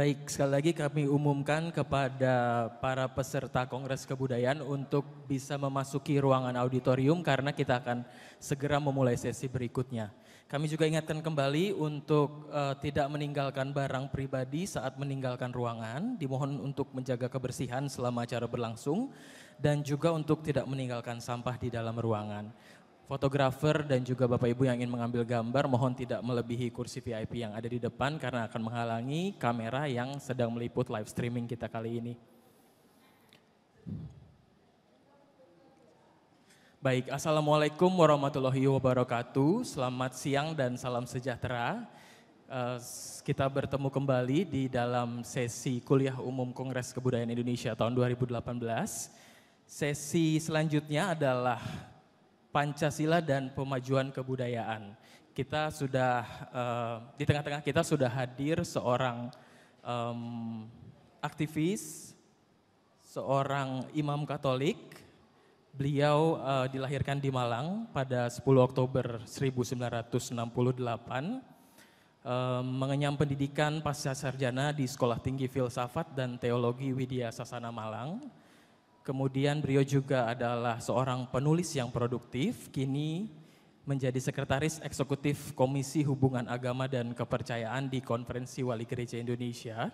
Baik, sekali lagi kami umumkan kepada para peserta Kongres Kebudayaan untuk bisa memasuki ruangan auditorium karena kita akan segera memulai sesi berikutnya. Kami juga ingatkan kembali untuk uh, tidak meninggalkan barang pribadi saat meninggalkan ruangan, dimohon untuk menjaga kebersihan selama acara berlangsung dan juga untuk tidak meninggalkan sampah di dalam ruangan. Fotografer dan juga Bapak Ibu yang ingin mengambil gambar mohon tidak melebihi kursi VIP yang ada di depan karena akan menghalangi kamera yang sedang meliput live streaming kita kali ini. Baik, Assalamualaikum warahmatullahi wabarakatuh. Selamat siang dan salam sejahtera. Eh, kita bertemu kembali di dalam sesi kuliah umum Kongres Kebudayaan Indonesia tahun 2018. Sesi selanjutnya adalah Pancasila dan pemajuan kebudayaan. Kita sudah uh, di tengah-tengah kita sudah hadir seorang um, aktivis, seorang imam Katolik. Beliau uh, dilahirkan di Malang pada 10 Oktober 1968. Um, mengenyam pendidikan pasca sarjana di Sekolah Tinggi Filsafat dan Teologi Widya Sasana Malang Kemudian beliau juga adalah seorang penulis yang produktif, kini menjadi sekretaris eksekutif Komisi Hubungan Agama dan Kepercayaan di Konferensi Wali Gereja Indonesia.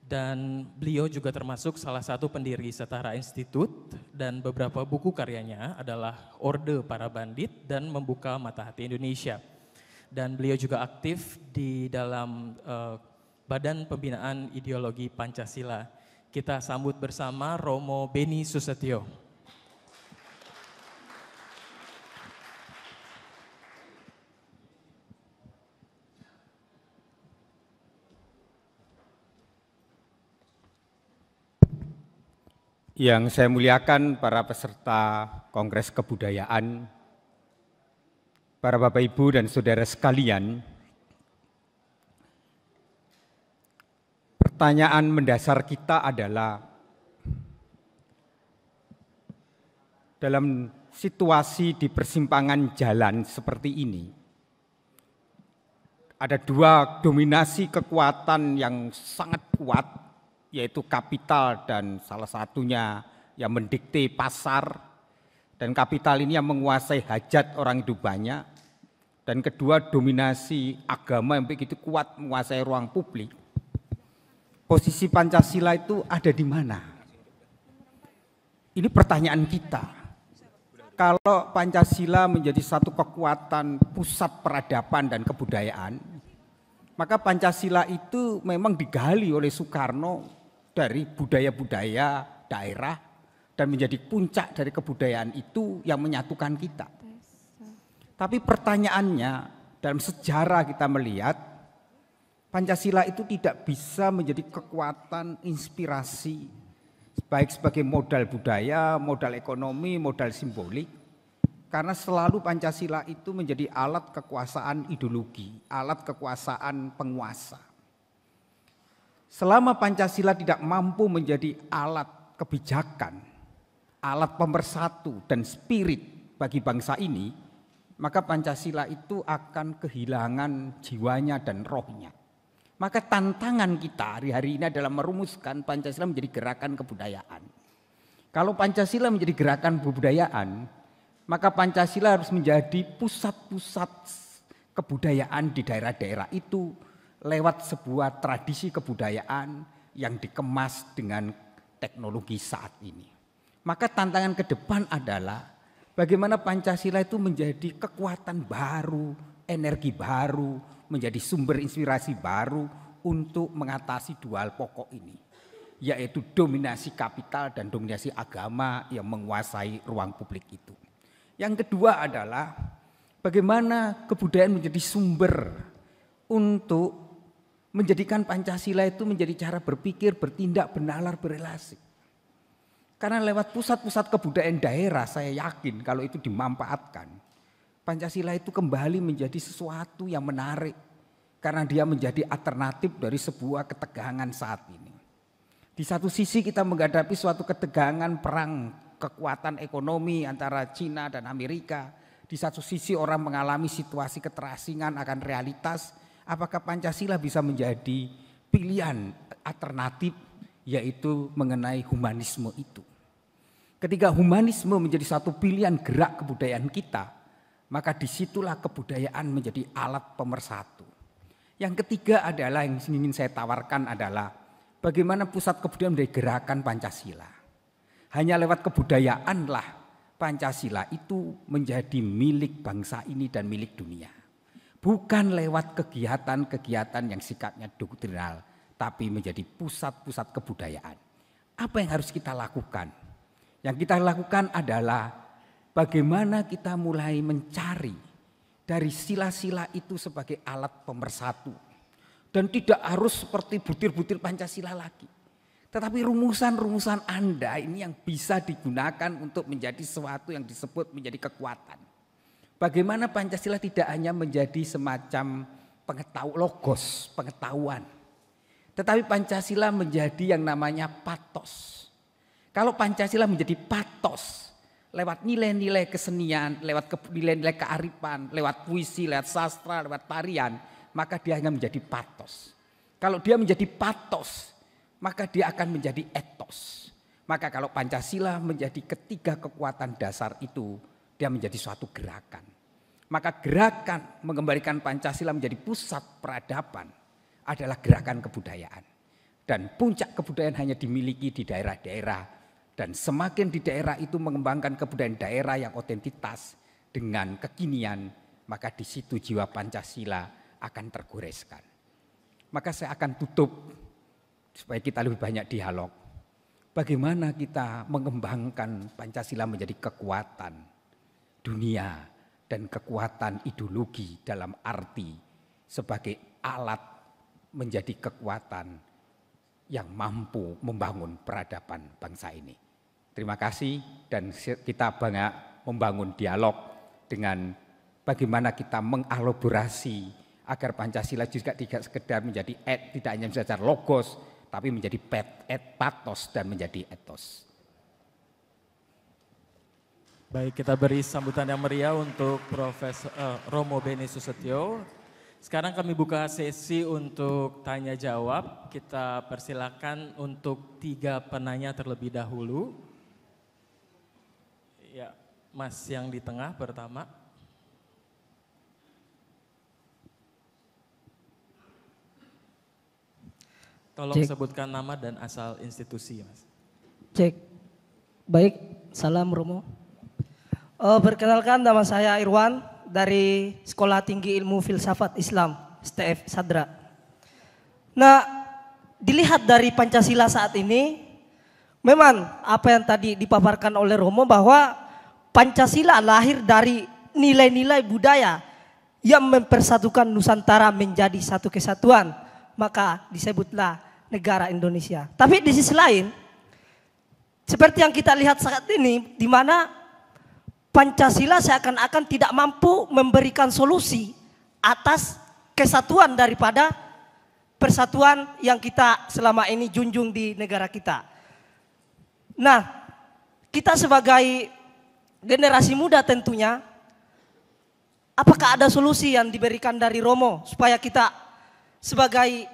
Dan beliau juga termasuk salah satu pendiri Setara Institut dan beberapa buku karyanya adalah Orde Para Bandit dan Membuka Mata Hati Indonesia. Dan beliau juga aktif di dalam uh, Badan Pembinaan Ideologi Pancasila kita sambut bersama Romo Beni Susetio. Yang saya muliakan para peserta Kongres Kebudayaan, para Bapak Ibu dan Saudara sekalian, pertanyaan mendasar kita adalah dalam situasi di persimpangan jalan seperti ini ada dua dominasi kekuatan yang sangat kuat yaitu kapital dan salah satunya yang mendikte pasar dan kapital ini yang menguasai hajat orang hidup banyak dan kedua dominasi agama yang begitu kuat menguasai ruang publik posisi Pancasila itu ada di mana? Ini pertanyaan kita. Kalau Pancasila menjadi satu kekuatan pusat peradaban dan kebudayaan, maka Pancasila itu memang digali oleh Soekarno dari budaya-budaya daerah dan menjadi puncak dari kebudayaan itu yang menyatukan kita. Tapi pertanyaannya dalam sejarah kita melihat Pancasila itu tidak bisa menjadi kekuatan inspirasi baik sebagai modal budaya, modal ekonomi, modal simbolik karena selalu Pancasila itu menjadi alat kekuasaan ideologi, alat kekuasaan penguasa. Selama Pancasila tidak mampu menjadi alat kebijakan, alat pemersatu dan spirit bagi bangsa ini, maka Pancasila itu akan kehilangan jiwanya dan rohnya. Maka tantangan kita hari-hari ini adalah merumuskan Pancasila menjadi gerakan kebudayaan. Kalau Pancasila menjadi gerakan kebudayaan, maka Pancasila harus menjadi pusat-pusat kebudayaan di daerah-daerah itu lewat sebuah tradisi kebudayaan yang dikemas dengan teknologi saat ini. Maka tantangan ke depan adalah bagaimana Pancasila itu menjadi kekuatan baru, energi baru, menjadi sumber inspirasi baru untuk mengatasi dual pokok ini, yaitu dominasi kapital dan dominasi agama yang menguasai ruang publik itu. Yang kedua adalah bagaimana kebudayaan menjadi sumber untuk menjadikan Pancasila itu menjadi cara berpikir, bertindak, benalar, berelasi. Karena lewat pusat-pusat kebudayaan daerah saya yakin kalau itu dimanfaatkan Pancasila itu kembali menjadi sesuatu yang menarik karena dia menjadi alternatif dari sebuah ketegangan saat ini. Di satu sisi kita menghadapi suatu ketegangan perang kekuatan ekonomi antara Cina dan Amerika. Di satu sisi orang mengalami situasi keterasingan akan realitas. Apakah Pancasila bisa menjadi pilihan alternatif yaitu mengenai humanisme itu. Ketika humanisme menjadi satu pilihan gerak kebudayaan kita, maka disitulah kebudayaan menjadi alat pemersatu. Yang ketiga adalah yang ingin saya tawarkan adalah bagaimana pusat kebudayaan menjadi gerakan Pancasila. Hanya lewat kebudayaanlah Pancasila itu menjadi milik bangsa ini dan milik dunia. Bukan lewat kegiatan-kegiatan yang sikapnya doktrinal, tapi menjadi pusat-pusat kebudayaan. Apa yang harus kita lakukan? Yang kita lakukan adalah bagaimana kita mulai mencari dari sila-sila itu sebagai alat pemersatu. Dan tidak harus seperti butir-butir Pancasila lagi. Tetapi rumusan-rumusan Anda ini yang bisa digunakan untuk menjadi sesuatu yang disebut menjadi kekuatan. Bagaimana Pancasila tidak hanya menjadi semacam pengetahuan logos, pengetahuan. Tetapi Pancasila menjadi yang namanya patos. Kalau Pancasila menjadi patos, lewat nilai-nilai kesenian, lewat nilai-nilai kearifan, lewat puisi, lewat sastra, lewat tarian, maka dia hanya menjadi patos. Kalau dia menjadi patos, maka dia akan menjadi etos. Maka kalau Pancasila menjadi ketiga kekuatan dasar itu, dia menjadi suatu gerakan. Maka gerakan mengembalikan Pancasila menjadi pusat peradaban adalah gerakan kebudayaan. Dan puncak kebudayaan hanya dimiliki di daerah-daerah dan semakin di daerah itu mengembangkan kebudayaan daerah yang otentitas dengan kekinian, maka di situ jiwa Pancasila akan tergoreskan. Maka saya akan tutup supaya kita lebih banyak dialog. Bagaimana kita mengembangkan Pancasila menjadi kekuatan dunia dan kekuatan ideologi dalam arti sebagai alat menjadi kekuatan yang mampu membangun peradaban bangsa ini. Terima kasih dan kita banyak membangun dialog dengan bagaimana kita mengalaborasi agar Pancasila juga tidak sekedar menjadi et, tidak hanya secara logos, tapi menjadi pet, et, patos dan menjadi etos. Baik, kita beri sambutan yang meriah untuk Profesor uh, Romo Beni Susetyo. Sekarang kami buka sesi untuk tanya jawab. Kita persilakan untuk tiga penanya terlebih dahulu. Ya, Mas yang di tengah pertama. Tolong Cek. sebutkan nama dan asal institusi, Mas. Cek. Baik, salam Romo. Uh, perkenalkan nama saya Irwan dari Sekolah Tinggi Ilmu Filsafat Islam, STF Sadra. Nah, dilihat dari Pancasila saat ini, memang apa yang tadi dipaparkan oleh Romo bahwa Pancasila lahir dari nilai-nilai budaya yang mempersatukan Nusantara menjadi satu kesatuan. Maka disebutlah negara Indonesia. Tapi di sisi lain, seperti yang kita lihat saat ini, di mana Pancasila seakan-akan tidak mampu memberikan solusi atas kesatuan daripada persatuan yang kita selama ini junjung di negara kita. Nah, kita sebagai generasi muda tentunya, apakah ada solusi yang diberikan dari Romo supaya kita sebagai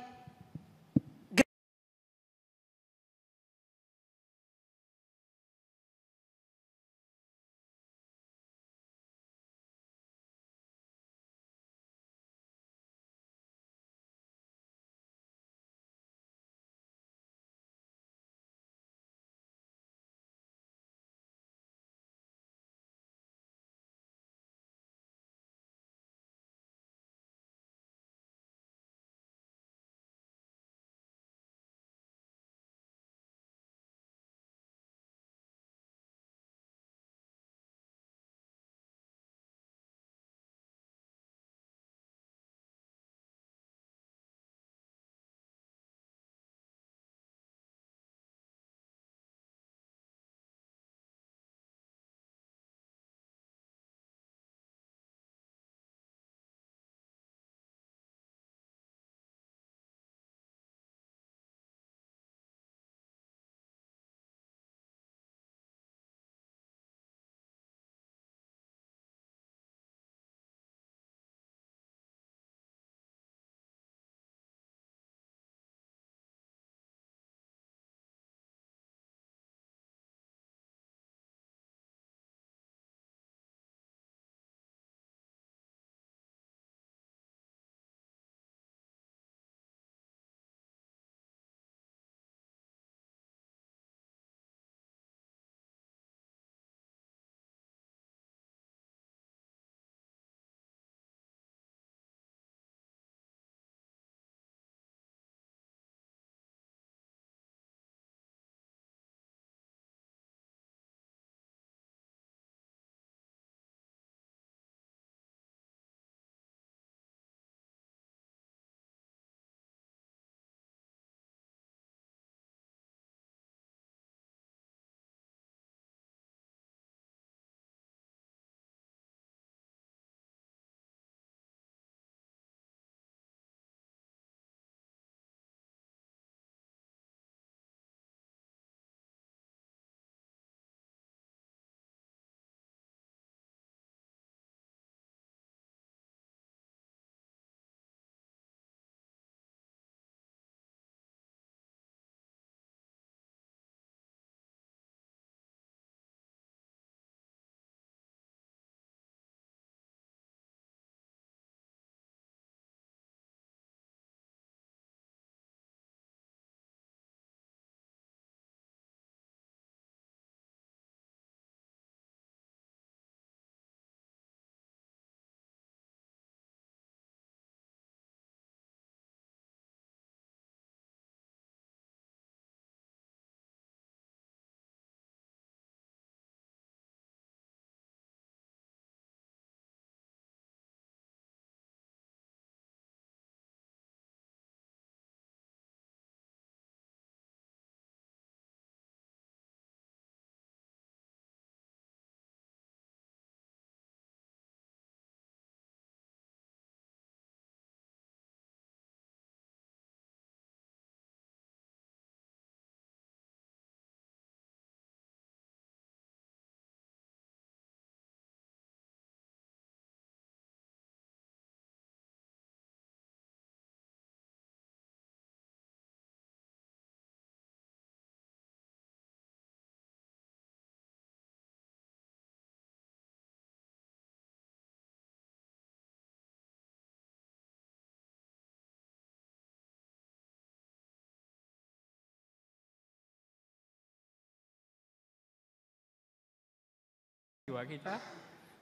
jiwa kita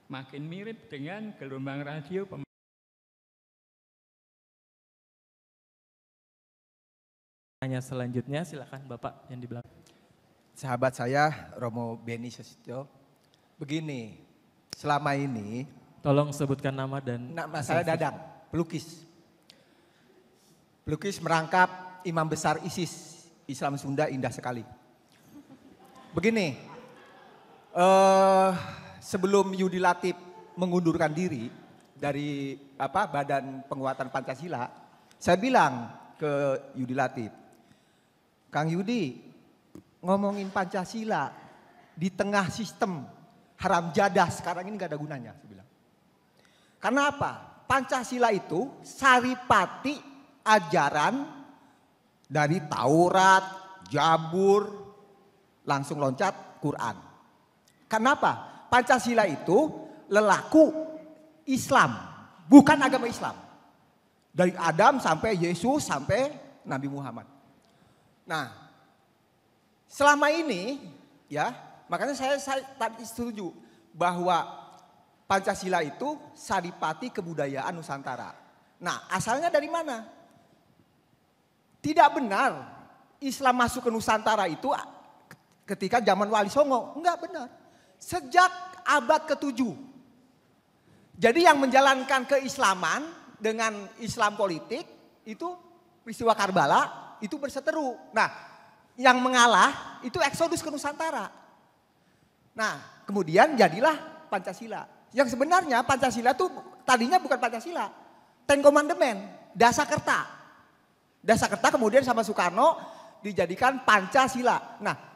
makin mirip dengan gelombang radio Tanya selanjutnya silakan Bapak yang di belakang. Sahabat saya Romo Beni Sesityo. Begini, selama ini tolong sebutkan nama dan nama saya Dadang, pelukis. Pelukis merangkap imam besar ISIS, Islam Sunda indah sekali. Begini, Uh, sebelum Yudi Latif mengundurkan diri dari apa Badan Penguatan Pancasila, saya bilang ke Yudi Latif, Kang Yudi ngomongin Pancasila di tengah sistem haram jadah sekarang ini nggak ada gunanya, saya bilang. Karena apa? Pancasila itu saripati ajaran dari Taurat, Jabur, langsung loncat Quran. Kenapa? Pancasila itu lelaku Islam, bukan agama Islam. Dari Adam sampai Yesus sampai Nabi Muhammad. Nah, selama ini ya, makanya saya, saya tadi setuju bahwa Pancasila itu saripati kebudayaan Nusantara. Nah, asalnya dari mana? Tidak benar Islam masuk ke Nusantara itu ketika zaman Wali Songo. Enggak benar sejak abad ke-7. Jadi yang menjalankan keislaman dengan Islam politik itu peristiwa Karbala itu berseteru. Nah, yang mengalah itu eksodus ke Nusantara. Nah, kemudian jadilah Pancasila. Yang sebenarnya Pancasila itu tadinya bukan Pancasila. Ten Kerta, Dasa Kerta kemudian sama Soekarno dijadikan Pancasila. Nah,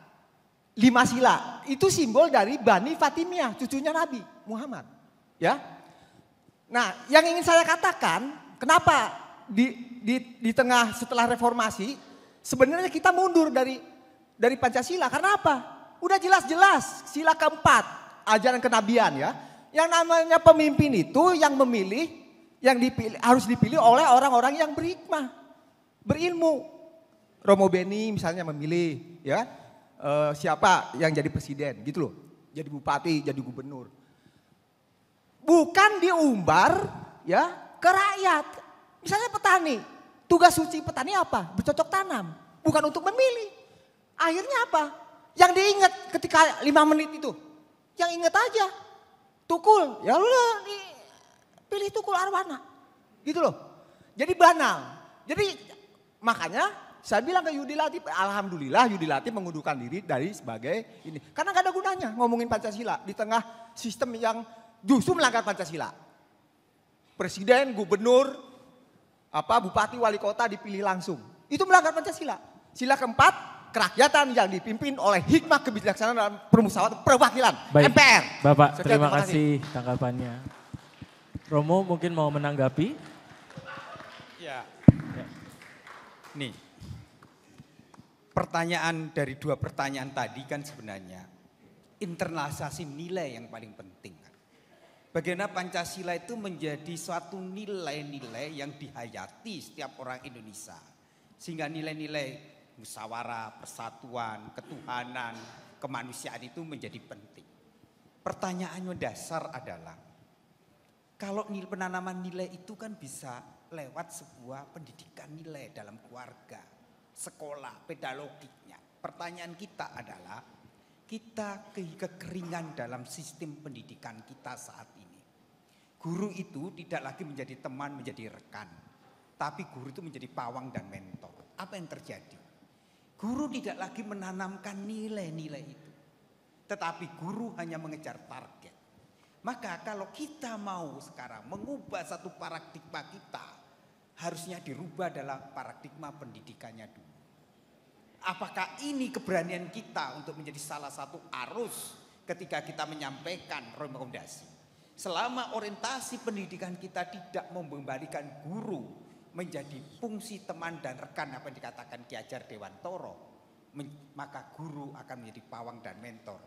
lima sila. Itu simbol dari Bani Fatimiyah, cucunya Nabi Muhammad. Ya. Nah, yang ingin saya katakan, kenapa di, di, di tengah setelah reformasi sebenarnya kita mundur dari dari Pancasila karena apa? Udah jelas-jelas sila keempat ajaran kenabian ya. Yang namanya pemimpin itu yang memilih yang dipilih, harus dipilih oleh orang-orang yang berhikmah, berilmu. Romo Beni misalnya memilih ya uh, siapa yang jadi presiden gitu loh. Jadi bupati, jadi gubernur. Bukan diumbar ya ke rakyat. Misalnya petani, tugas suci petani apa? Bercocok tanam, bukan untuk memilih. Akhirnya apa? Yang diingat ketika lima menit itu, yang ingat aja. Tukul, ya lu pilih tukul arwana. Gitu loh. Jadi banal. Jadi makanya saya bilang ke Yudi Latif, alhamdulillah Yudi Latif mengundurkan diri dari sebagai ini. Karena gak ada gunanya ngomongin Pancasila di tengah sistem yang justru melanggar Pancasila. Presiden, gubernur, apa bupati, wali kota dipilih langsung. Itu melanggar Pancasila. Sila keempat, kerakyatan yang dipimpin oleh hikmah kebijaksanaan dalam permusawatan perwakilan Baik. MPR. Bapak, terima, terima kasih tanggapannya. Romo mungkin mau menanggapi? Ya. ya. Nih, pertanyaan dari dua pertanyaan tadi kan sebenarnya internalisasi nilai yang paling penting. Bagaimana Pancasila itu menjadi suatu nilai-nilai yang dihayati setiap orang Indonesia. Sehingga nilai-nilai musyawarah, persatuan, ketuhanan, kemanusiaan itu menjadi penting. Pertanyaannya dasar adalah, kalau penanaman nilai itu kan bisa lewat sebuah pendidikan nilai dalam keluarga sekolah pedagogiknya. Pertanyaan kita adalah kita kekeringan dalam sistem pendidikan kita saat ini. Guru itu tidak lagi menjadi teman, menjadi rekan. Tapi guru itu menjadi pawang dan mentor. Apa yang terjadi? Guru tidak lagi menanamkan nilai-nilai itu. Tetapi guru hanya mengejar target. Maka kalau kita mau sekarang mengubah satu paradigma kita harusnya dirubah dalam paradigma pendidikannya dulu. Apakah ini keberanian kita untuk menjadi salah satu arus ketika kita menyampaikan rekomendasi? Selama orientasi pendidikan kita tidak mengembalikan guru menjadi fungsi teman dan rekan apa yang dikatakan Ki Ajar Dewantoro, maka guru akan menjadi pawang dan mentor.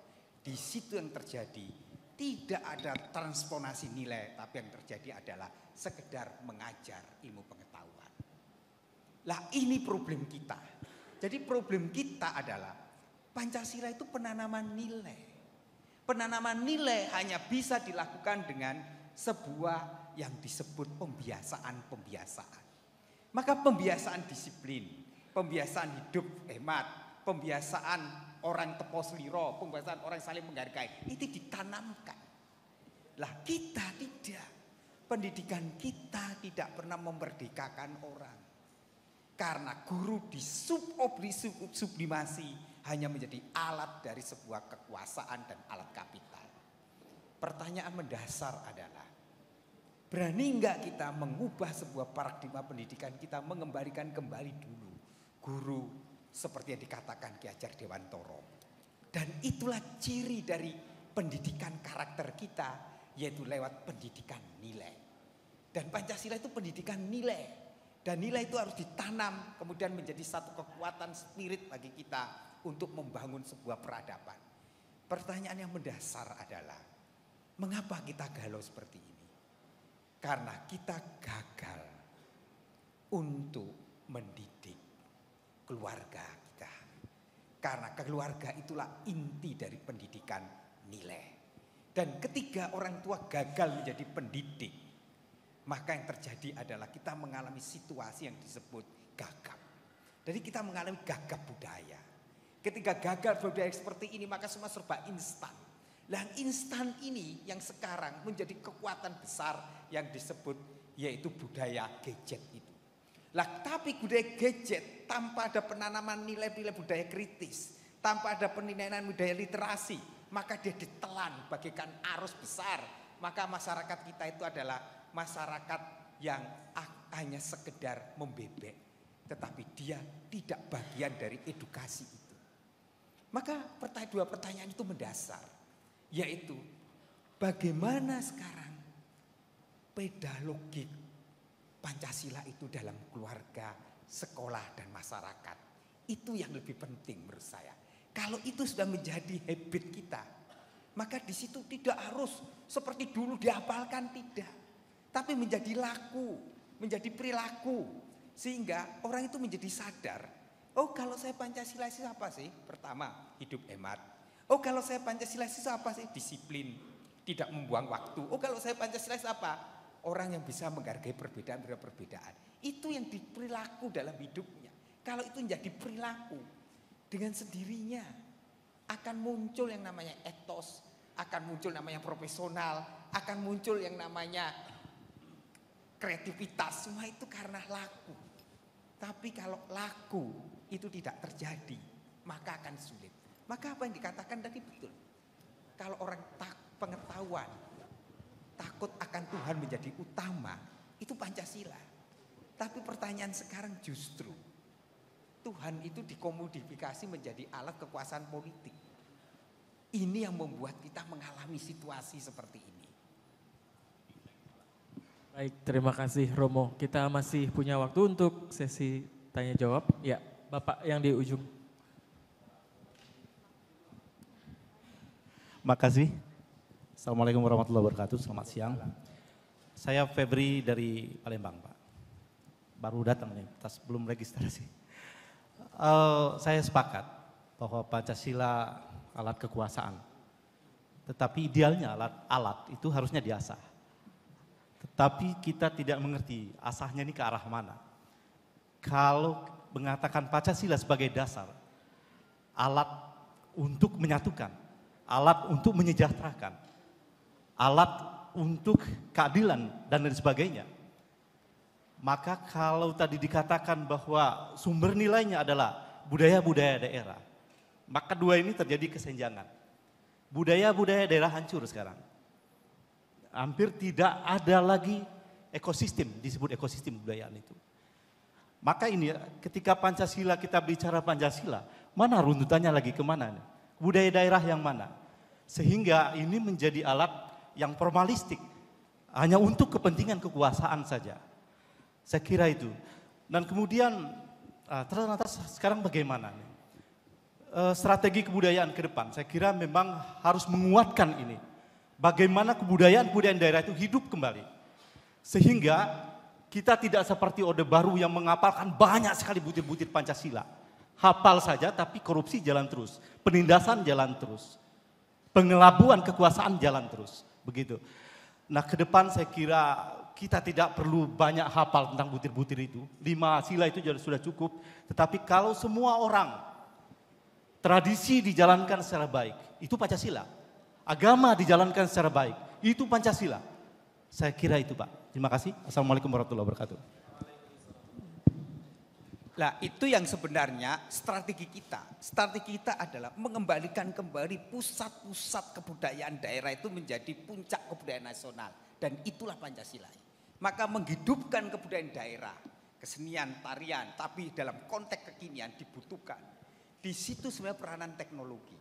Di situ yang terjadi tidak ada transponasi nilai, tapi yang terjadi adalah sekedar mengajar ilmu pengetahuan. Lah ini problem kita. Jadi problem kita adalah Pancasila itu penanaman nilai. Penanaman nilai hanya bisa dilakukan dengan sebuah yang disebut pembiasaan-pembiasaan. Maka pembiasaan disiplin, pembiasaan hidup hemat, pembiasaan orang tepos liro, pembahasan orang saling menghargai. Itu ditanamkan. Lah kita tidak. Pendidikan kita tidak pernah memerdekakan orang. Karena guru di sublimasi hanya menjadi alat dari sebuah kekuasaan dan alat kapital. Pertanyaan mendasar adalah, berani enggak kita mengubah sebuah paradigma pendidikan kita mengembalikan kembali dulu guru seperti yang dikatakan Ki Hajar Dewantoro. Dan itulah ciri dari pendidikan karakter kita yaitu lewat pendidikan nilai. Dan Pancasila itu pendidikan nilai. Dan nilai itu harus ditanam kemudian menjadi satu kekuatan spirit bagi kita untuk membangun sebuah peradaban. Pertanyaan yang mendasar adalah mengapa kita galau seperti ini? Karena kita gagal untuk mendidik keluarga kita. Karena keluarga itulah inti dari pendidikan nilai. Dan ketiga orang tua gagal menjadi pendidik. Maka yang terjadi adalah kita mengalami situasi yang disebut gagap. Jadi kita mengalami gagap budaya. Ketika gagal budaya seperti ini maka semua serba instan. Dan instan ini yang sekarang menjadi kekuatan besar yang disebut yaitu budaya gadget itu. Lah tapi budaya gadget tanpa ada penanaman nilai-nilai budaya kritis, tanpa ada penilaian budaya literasi, maka dia ditelan bagaikan arus besar. Maka masyarakat kita itu adalah masyarakat yang ah, hanya sekedar membebek, tetapi dia tidak bagian dari edukasi itu. Maka pertanyaan dua pertanyaan itu mendasar, yaitu bagaimana sekarang pedagogik Pancasila itu dalam keluarga, sekolah, dan masyarakat. Itu yang lebih penting menurut saya. Kalau itu sudah menjadi habit kita, maka di situ tidak harus seperti dulu dihafalkan tidak, tapi menjadi laku, menjadi perilaku, sehingga orang itu menjadi sadar. Oh, kalau saya Pancasila itu apa sih? Pertama, hidup hemat. Oh, kalau saya Pancasila itu apa sih? Disiplin, tidak membuang waktu. Oh, kalau saya Pancasila itu apa? Orang yang bisa menghargai perbedaan perbedaan. Itu yang diperilaku dalam hidupnya. Kalau itu menjadi perilaku dengan sendirinya akan muncul yang namanya etos, akan muncul namanya profesional, akan muncul yang namanya kreativitas. Semua itu karena laku. Tapi kalau laku itu tidak terjadi, maka akan sulit. Maka apa yang dikatakan tadi betul. Kalau orang tak pengetahuan takut akan Tuhan menjadi utama itu Pancasila. Tapi pertanyaan sekarang justru Tuhan itu dikomodifikasi menjadi alat kekuasaan politik. Ini yang membuat kita mengalami situasi seperti ini. Baik, terima kasih Romo. Kita masih punya waktu untuk sesi tanya jawab. Ya, Bapak yang di ujung. Makasih. Assalamualaikum warahmatullahi wabarakatuh, selamat siang. Saya Febri dari Palembang, Pak. Baru datang nih, tas belum registrasi. Uh, saya sepakat bahwa Pancasila alat kekuasaan. Tetapi idealnya alat-alat itu harusnya diasah. Tetapi kita tidak mengerti asahnya ini ke arah mana. Kalau mengatakan Pancasila sebagai dasar, alat untuk menyatukan, alat untuk menyejahterakan, alat untuk keadilan dan lain sebagainya. Maka kalau tadi dikatakan bahwa sumber nilainya adalah budaya-budaya daerah, maka dua ini terjadi kesenjangan. Budaya-budaya daerah hancur sekarang. Hampir tidak ada lagi ekosistem, disebut ekosistem budayaan itu. Maka ini ketika Pancasila kita bicara Pancasila, mana runtutannya lagi kemana? Budaya daerah yang mana? Sehingga ini menjadi alat yang formalistik, hanya untuk kepentingan kekuasaan saja. Saya kira itu. Dan kemudian ah, ternyata sekarang bagaimana? Eh, strategi kebudayaan ke depan, saya kira memang harus menguatkan ini. Bagaimana kebudayaan-kebudayaan daerah itu hidup kembali. Sehingga kita tidak seperti Orde Baru yang mengapalkan banyak sekali butir-butir Pancasila. Hafal saja tapi korupsi jalan terus. Penindasan jalan terus. Pengelabuan kekuasaan jalan terus begitu. Nah ke depan saya kira kita tidak perlu banyak hafal tentang butir-butir itu. Lima sila itu sudah cukup. Tetapi kalau semua orang tradisi dijalankan secara baik, itu Pancasila. Agama dijalankan secara baik, itu Pancasila. Saya kira itu Pak. Terima kasih. Assalamualaikum warahmatullahi wabarakatuh. Nah itu yang sebenarnya strategi kita. Strategi kita adalah mengembalikan kembali pusat-pusat kebudayaan daerah itu menjadi puncak kebudayaan nasional. Dan itulah Pancasila. Maka menghidupkan kebudayaan daerah, kesenian, tarian, tapi dalam konteks kekinian dibutuhkan. Di situ sebenarnya peranan teknologi.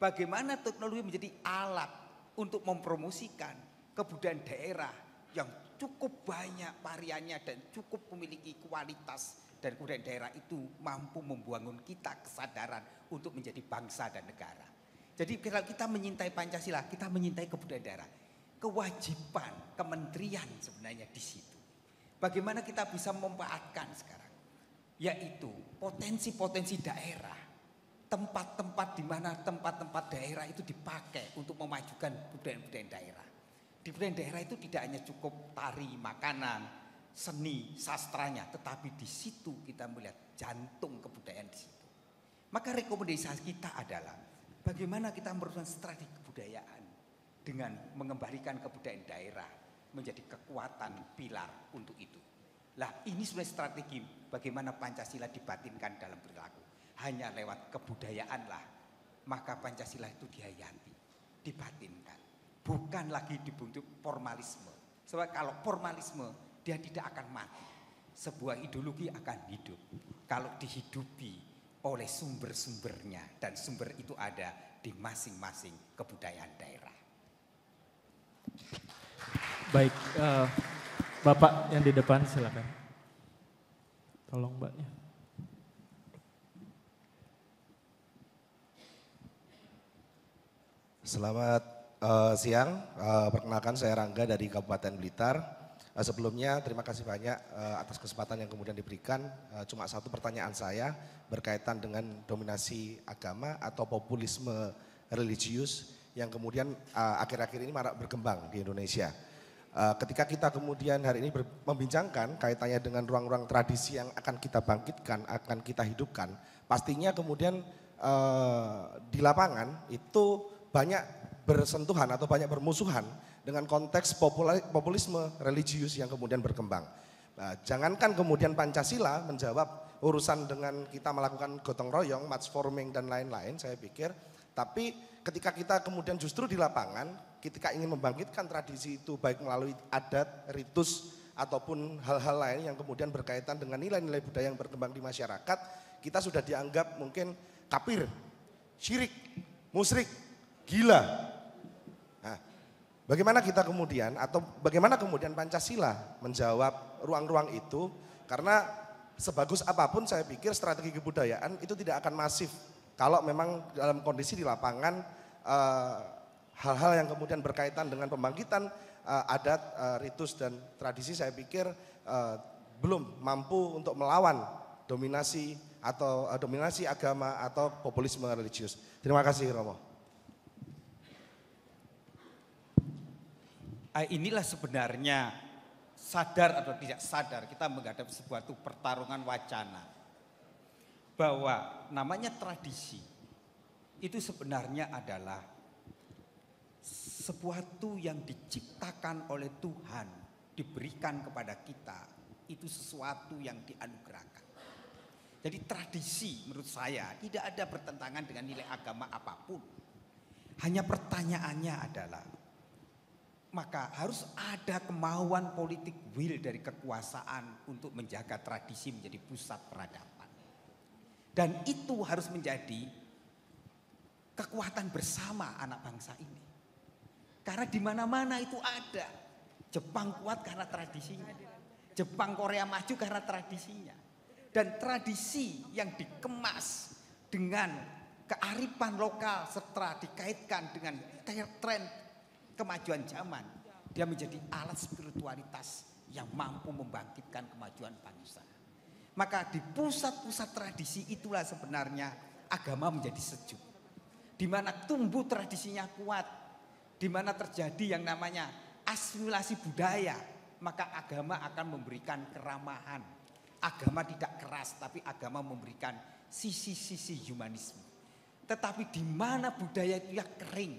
Bagaimana teknologi menjadi alat untuk mempromosikan kebudayaan daerah yang cukup banyak variannya dan cukup memiliki kualitas dan kemudian daerah itu mampu membangun kita kesadaran untuk menjadi bangsa dan negara. Jadi kalau kita menyintai Pancasila, kita menyintai kebudayaan daerah. Kewajiban kementerian sebenarnya di situ. Bagaimana kita bisa memanfaatkan sekarang? Yaitu potensi-potensi daerah. Tempat-tempat di mana tempat-tempat daerah itu dipakai untuk memajukan budaya-budaya daerah. Di budaya daerah itu tidak hanya cukup tari, makanan, seni sastranya, tetapi di situ kita melihat jantung kebudayaan di situ. Maka rekomendasi kita adalah bagaimana kita merusak strategi kebudayaan dengan mengembalikan kebudayaan daerah menjadi kekuatan pilar untuk itu. Lah ini sebenarnya strategi bagaimana Pancasila dibatinkan dalam perilaku. Hanya lewat kebudayaan lah maka Pancasila itu dihayati, dibatinkan. Bukan lagi dibentuk formalisme. Sebab kalau formalisme dia tidak akan mati. Sebuah ideologi akan hidup kalau dihidupi oleh sumber-sumbernya dan sumber itu ada di masing-masing kebudayaan daerah. Baik, uh, Bapak yang di depan silakan. Tolong Mbaknya. Selamat uh, siang, uh, perkenalkan saya Rangga dari Kabupaten Blitar Eh, sebelumnya terima kasih banyak eh, atas kesempatan yang kemudian diberikan. Eh, cuma satu pertanyaan saya berkaitan dengan dominasi agama atau populisme religius yang kemudian akhir-akhir ini marak berkembang di Indonesia. Ketika kita kemudian hari ini membincangkan kaitannya dengan ruang-ruang tradisi yang akan kita bangkitkan, akan kita hidupkan, pastinya kemudian di lapangan itu banyak bersentuhan atau banyak bermusuhan dengan konteks populisme religius yang kemudian berkembang. Nah, jangankan kemudian Pancasila menjawab urusan dengan kita melakukan gotong royong, match forming dan lain-lain saya pikir. Tapi ketika kita kemudian justru di lapangan, ketika ingin membangkitkan tradisi itu baik melalui adat, ritus, ataupun hal-hal lain yang kemudian berkaitan dengan nilai-nilai budaya yang berkembang di masyarakat, kita sudah dianggap mungkin kapir, syirik, musrik, gila, Bagaimana kita kemudian atau bagaimana kemudian Pancasila menjawab ruang-ruang itu karena sebagus apapun saya pikir strategi kebudayaan itu tidak akan masif kalau memang dalam kondisi di lapangan eh, hal-hal uh, yang kemudian berkaitan dengan pembangkitan uh, adat, uh, ritus dan tradisi saya pikir uh, belum mampu untuk melawan dominasi atau uh, dominasi agama atau populisme religius. Terima kasih Romo. Eh, inilah sebenarnya sadar atau tidak sadar kita menghadapi sebuah pertarungan wacana bahwa namanya tradisi itu sebenarnya adalah sesuatu yang diciptakan oleh Tuhan diberikan kepada kita itu sesuatu yang dianugerahkan. Jadi tradisi menurut saya tidak ada pertentangan dengan nilai agama apapun. Hanya pertanyaannya adalah maka harus ada kemauan politik will dari kekuasaan untuk menjaga tradisi menjadi pusat peradaban. Dan itu harus menjadi kekuatan bersama anak bangsa ini. Karena di mana-mana itu ada. Jepang kuat karena tradisinya. Jepang Korea maju karena tradisinya. Dan tradisi yang dikemas dengan kearifan lokal serta dikaitkan dengan tren kemajuan zaman, dia menjadi alat spiritualitas yang mampu membangkitkan kemajuan bangsa. Maka di pusat-pusat tradisi itulah sebenarnya agama menjadi sejuk. Di mana tumbuh tradisinya kuat, di mana terjadi yang namanya asimilasi budaya, maka agama akan memberikan keramahan. Agama tidak keras, tapi agama memberikan sisi-sisi humanisme. Tetapi di mana budaya itu yang kering,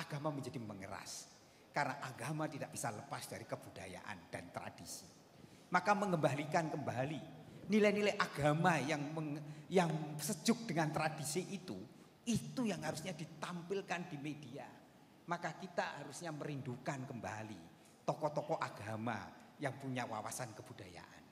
agama menjadi mengeras. Karena agama tidak bisa lepas dari kebudayaan dan tradisi. Maka mengembalikan kembali nilai-nilai agama yang meng, yang sejuk dengan tradisi itu, itu yang harusnya ditampilkan di media. Maka kita harusnya merindukan kembali tokoh-tokoh agama yang punya wawasan kebudayaan.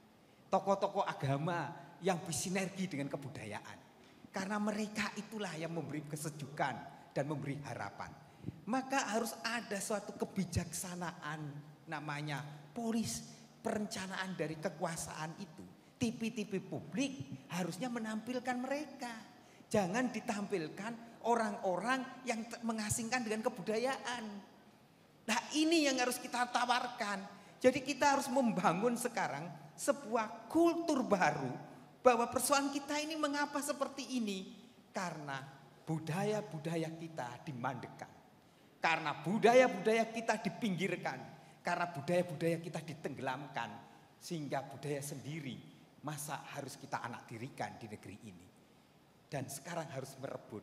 Tokoh-tokoh agama yang bersinergi dengan kebudayaan. Karena mereka itulah yang memberi kesejukan dan memberi harapan. Maka harus ada suatu kebijaksanaan namanya polis perencanaan dari kekuasaan itu. TV-TV publik harusnya menampilkan mereka. Jangan ditampilkan orang-orang yang mengasingkan dengan kebudayaan. Nah ini yang harus kita tawarkan. Jadi kita harus membangun sekarang sebuah kultur baru bahwa persoalan kita ini mengapa seperti ini? Karena budaya-budaya kita dimandekan. Karena budaya-budaya kita dipinggirkan, karena budaya-budaya kita ditenggelamkan, sehingga budaya sendiri masa harus kita anak tirikan di negeri ini. Dan sekarang harus merebut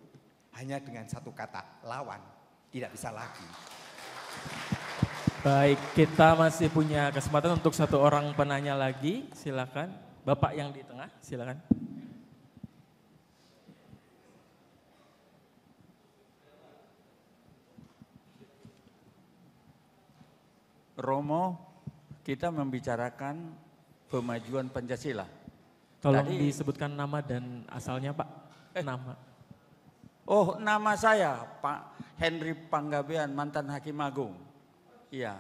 hanya dengan satu kata lawan, tidak bisa lagi. Baik, kita masih punya kesempatan untuk satu orang penanya lagi. Silakan, Bapak yang di tengah, silakan. Romo, kita membicarakan pemajuan Pancasila. Tolong Tadi, disebutkan nama dan asalnya Pak. Eh, nama. Oh, nama saya Pak Henry Panggabean, mantan Hakim Agung. Iya.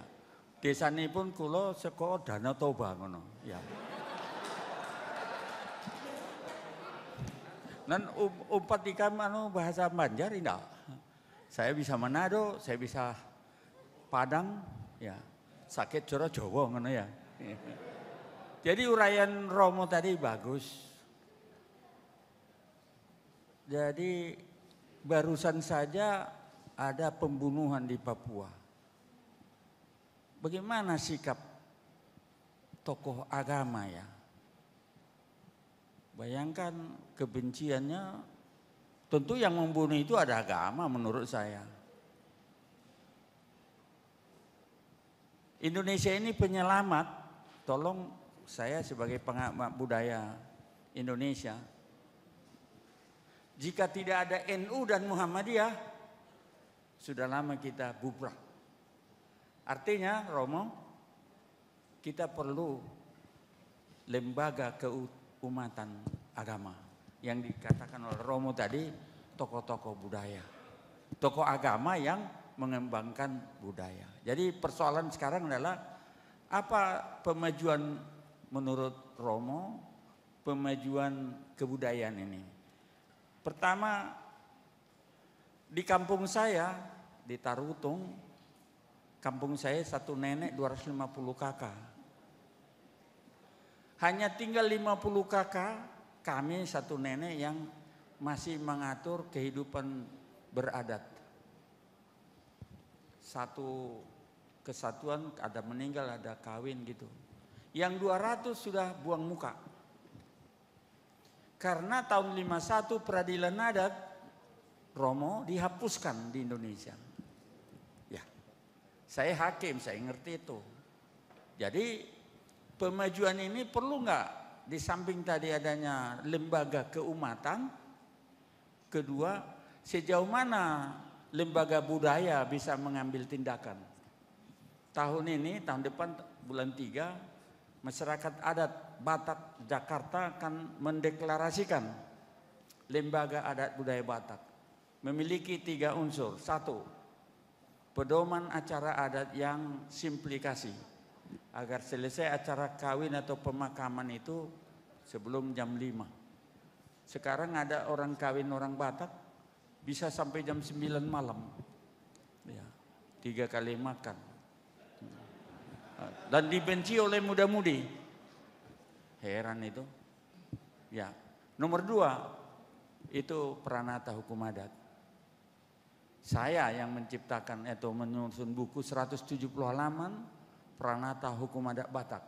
Desa ini pun kulo seko Danau Toba ngono. Iya. Dan umpat ikan anu bahasa Banjar enggak? Iya. Saya bisa Manado, saya bisa Padang, ya sakit cara jowo ngono ya. Jadi uraian Romo tadi bagus. Jadi barusan saja ada pembunuhan di Papua. Bagaimana sikap tokoh agama ya? Bayangkan kebenciannya tentu yang membunuh itu ada agama menurut saya. Indonesia ini penyelamat, tolong saya sebagai pengamat budaya Indonesia, jika tidak ada NU dan Muhammadiyah, sudah lama kita bubrak. Artinya, Romo, kita perlu lembaga keumatan agama yang dikatakan oleh Romo tadi, tokoh-tokoh budaya, tokoh agama yang mengembangkan budaya. Jadi persoalan sekarang adalah apa pemajuan menurut Romo, pemajuan kebudayaan ini. Pertama di kampung saya di Tarutung, kampung saya satu nenek 250 kakak. Hanya tinggal 50 kakak, kami satu nenek yang masih mengatur kehidupan beradat satu kesatuan ada meninggal ada kawin gitu yang 200 sudah buang muka karena tahun 51 peradilan adat Romo dihapuskan di Indonesia ya saya hakim saya ngerti itu jadi pemajuan ini perlu nggak di samping tadi adanya lembaga keumatan kedua sejauh mana lembaga budaya bisa mengambil tindakan. Tahun ini, tahun depan, bulan 3, masyarakat adat Batak Jakarta akan mendeklarasikan lembaga adat budaya Batak. Memiliki tiga unsur. Satu, pedoman acara adat yang simplikasi. Agar selesai acara kawin atau pemakaman itu sebelum jam lima. Sekarang ada orang kawin orang Batak, bisa sampai jam 9 malam. Ya, tiga kali makan. Dan dibenci oleh muda-mudi. Heran itu. Ya, nomor dua itu peranata hukum adat. Saya yang menciptakan atau menyusun buku 170 halaman peranata hukum adat Batak.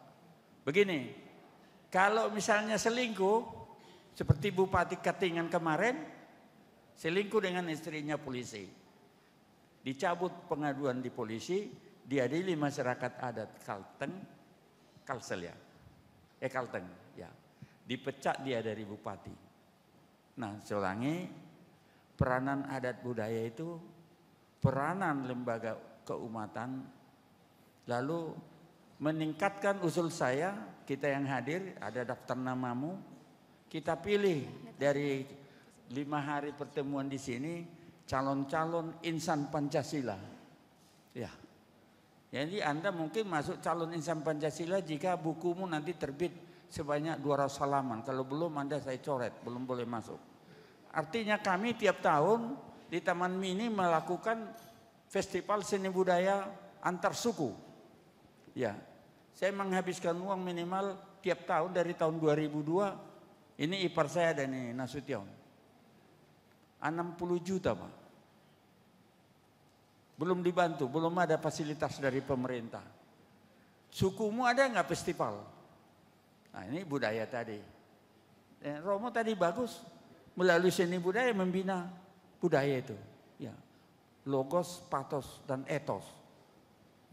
Begini, kalau misalnya selingkuh seperti Bupati Katingan kemarin, selingkuh dengan istrinya polisi. Dicabut pengaduan di polisi, diadili masyarakat adat Kalteng, Kalsel ya. Eh Kalteng, ya. Dipecat dia dari bupati. Nah, seorangnya peranan adat budaya itu peranan lembaga keumatan lalu meningkatkan usul saya kita yang hadir ada daftar namamu kita pilih dari lima hari pertemuan di sini calon-calon insan Pancasila. Ya. Jadi Anda mungkin masuk calon insan Pancasila jika bukumu nanti terbit sebanyak 200 halaman. Kalau belum Anda saya coret, belum boleh masuk. Artinya kami tiap tahun di Taman Mini melakukan festival seni budaya antar suku. Ya. Saya menghabiskan uang minimal tiap tahun dari tahun 2002 ini ipar saya dan ini Nasution 60 juta Pak. Belum dibantu, belum ada fasilitas dari pemerintah. Sukumu ada nggak festival? Nah ini budaya tadi. Eh, Romo tadi bagus melalui seni budaya membina budaya itu. Ya. Logos, patos, dan etos.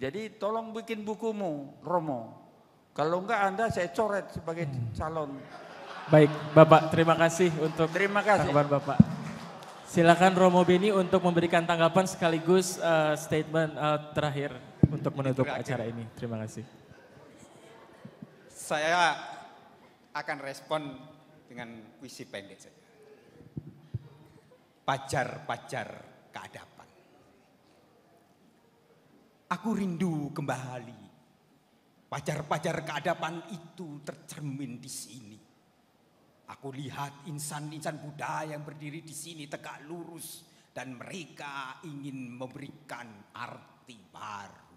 Jadi tolong bikin bukumu, Romo. Kalau enggak Anda saya coret sebagai calon. Baik, Bapak terima kasih untuk terima kasih. Bapak. Silakan Romo Beni untuk memberikan tanggapan sekaligus uh, statement uh, terakhir untuk menutup terakhir. acara ini. Terima kasih. Saya akan respon dengan puisi pendek saja. Pajar-pajar keadapan. Aku rindu kembali. Pajar-pajar keadapan itu tercermin di sini. Aku lihat insan-insan Buddha yang berdiri di sini tegak lurus dan mereka ingin memberikan arti baru.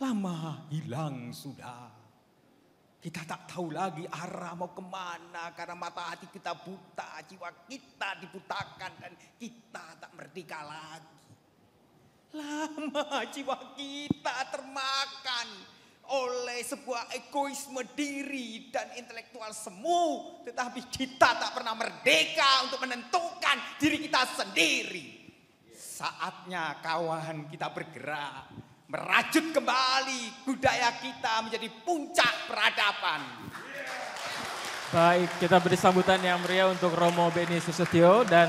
Lama hilang sudah. Kita tak tahu lagi arah mau kemana karena mata hati kita buta, jiwa kita dibutakan dan kita tak merdeka lagi. Lama jiwa kita termakan oleh sebuah egoisme diri dan intelektual semu. Tetapi kita tak pernah merdeka untuk menentukan diri kita sendiri. Saatnya kawan kita bergerak. Merajut kembali budaya kita menjadi puncak peradaban. Baik, kita beri sambutan yang meriah untuk Romo Beni Susetio dan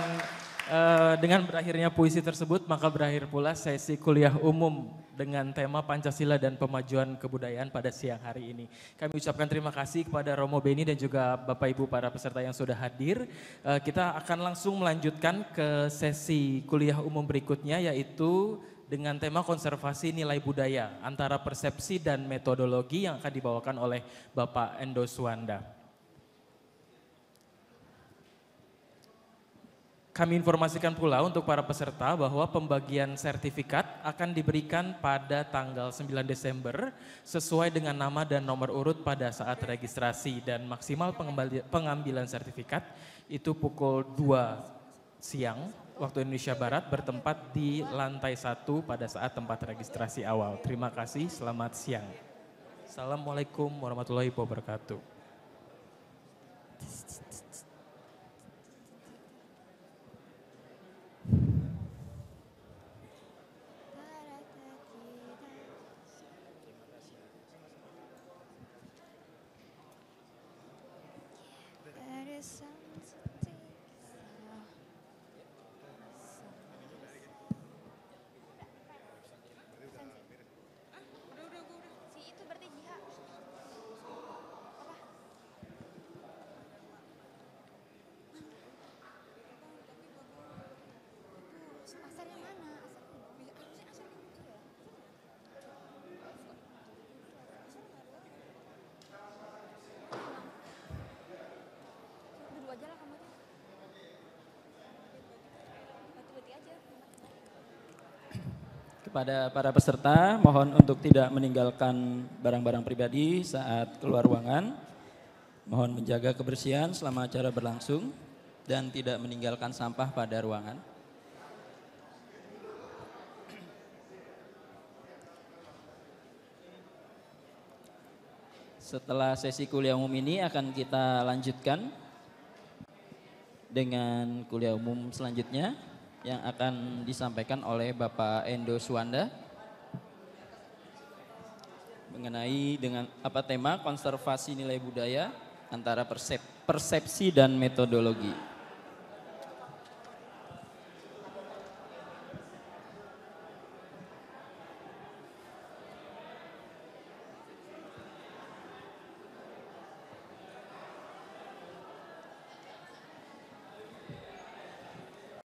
Eh, dengan berakhirnya puisi tersebut, maka berakhir pula sesi kuliah umum dengan tema Pancasila dan Pemajuan Kebudayaan pada siang hari ini. Kami ucapkan terima kasih kepada Romo Beni dan juga Bapak Ibu para peserta yang sudah hadir. Eh, kita akan langsung melanjutkan ke sesi kuliah umum berikutnya yaitu dengan tema konservasi nilai budaya antara persepsi dan metodologi yang akan dibawakan oleh Bapak Endo Suwanda. Kami informasikan pula untuk para peserta bahwa pembagian sertifikat akan diberikan pada tanggal 9 Desember sesuai dengan nama dan nomor urut pada saat registrasi dan maksimal pengambilan sertifikat itu pukul 2 siang waktu Indonesia Barat bertempat di lantai 1 pada saat tempat registrasi awal. Terima kasih, selamat siang. Assalamualaikum warahmatullahi wabarakatuh. kepada para peserta, mohon untuk tidak meninggalkan barang-barang pribadi saat keluar ruangan. Mohon menjaga kebersihan selama acara berlangsung dan tidak meninggalkan sampah pada ruangan. Setelah sesi kuliah umum ini akan kita lanjutkan dengan kuliah umum selanjutnya yang akan disampaikan oleh Bapak Endo Suwanda mengenai dengan apa tema konservasi nilai budaya antara persepsi dan metodologi.